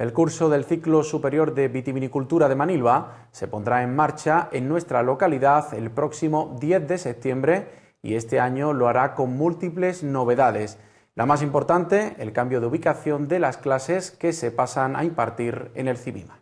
El curso del ciclo superior de vitivinicultura de Manilva se pondrá en marcha en nuestra localidad el próximo 10 de septiembre y este año lo hará con múltiples novedades. La más importante, el cambio de ubicación de las clases que se pasan a impartir en el CIBIMA.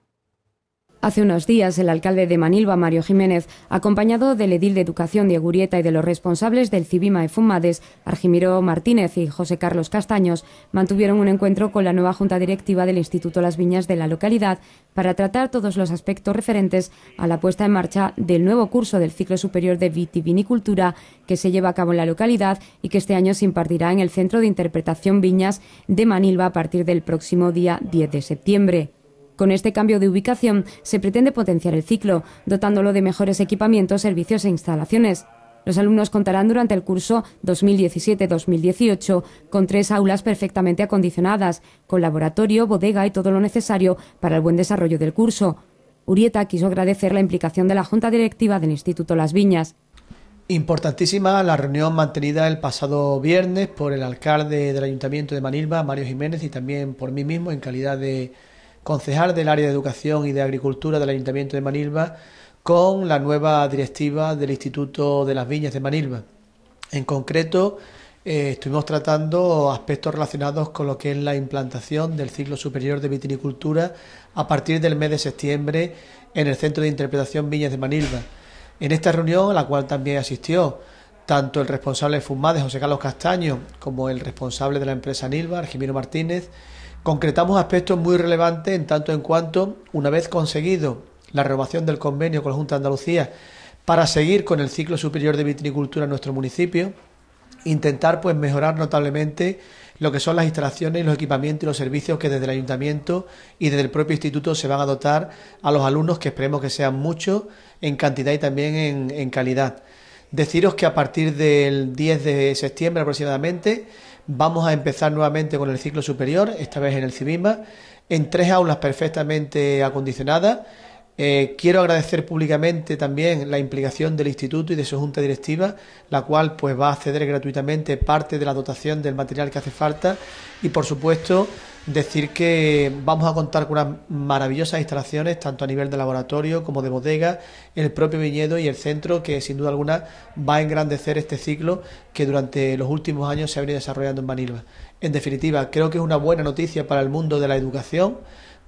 Hace unos días, el alcalde de Manilva, Mario Jiménez, acompañado del edil de Educación de Urieta y de los responsables del Cibima de Fumades, Argimiro Martínez y José Carlos Castaños, mantuvieron un encuentro con la nueva Junta Directiva del Instituto Las Viñas de la localidad para tratar todos los aspectos referentes a la puesta en marcha del nuevo curso del ciclo superior de vitivinicultura que se lleva a cabo en la localidad y que este año se impartirá en el Centro de Interpretación Viñas de Manilva a partir del próximo día 10 de septiembre. Con este cambio de ubicación se pretende potenciar el ciclo, dotándolo de mejores equipamientos, servicios e instalaciones. Los alumnos contarán durante el curso 2017-2018 con tres aulas perfectamente acondicionadas, con laboratorio, bodega y todo lo necesario para el buen desarrollo del curso. Urieta quiso agradecer la implicación de la Junta Directiva del Instituto Las Viñas. Importantísima la reunión mantenida el pasado viernes por el alcalde del Ayuntamiento de Manilva, Mario Jiménez, y también por mí mismo en calidad de concejal del área de Educación y de Agricultura del Ayuntamiento de Manilva, con la nueva directiva del Instituto de las Viñas de Manilva. En concreto, eh, estuvimos tratando aspectos relacionados con lo que es la implantación del ciclo superior de viticultura a partir del mes de septiembre en el Centro de Interpretación Viñas de Manilva. En esta reunión, a la cual también asistió tanto el responsable de FUMADE, José Carlos Castaño, como el responsable de la empresa Nilva, Argimino Martínez, Concretamos aspectos muy relevantes en tanto en cuanto, una vez conseguido la renovación del convenio con la Junta de Andalucía para seguir con el ciclo superior de vitricultura en nuestro municipio, intentar pues mejorar notablemente lo que son las instalaciones, los equipamientos y los servicios que desde el ayuntamiento y desde el propio instituto se van a dotar a los alumnos, que esperemos que sean muchos en cantidad y también en calidad. Deciros que a partir del 10 de septiembre aproximadamente Vamos a empezar nuevamente con el ciclo superior, esta vez en el Cibima, en tres aulas perfectamente acondicionadas eh, quiero agradecer públicamente también la implicación del Instituto y de su Junta Directiva, la cual pues va a ceder gratuitamente parte de la dotación del material que hace falta y por supuesto decir que vamos a contar con unas maravillosas instalaciones, tanto a nivel de laboratorio como de bodega, el propio viñedo y el centro, que sin duda alguna va a engrandecer este ciclo que durante los últimos años se ha venido desarrollando en Manilva. En definitiva, creo que es una buena noticia para el mundo de la educación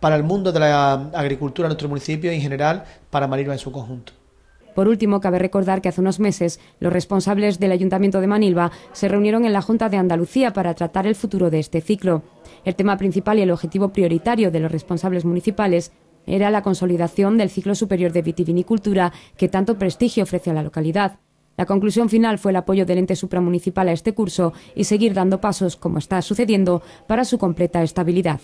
para el mundo de la agricultura nuestro municipio y en general para Manilva en su conjunto. Por último, cabe recordar que hace unos meses los responsables del Ayuntamiento de Manilva se reunieron en la Junta de Andalucía para tratar el futuro de este ciclo. El tema principal y el objetivo prioritario de los responsables municipales era la consolidación del ciclo superior de vitivinicultura que tanto prestigio ofrece a la localidad. La conclusión final fue el apoyo del ente supramunicipal a este curso y seguir dando pasos, como está sucediendo, para su completa estabilidad.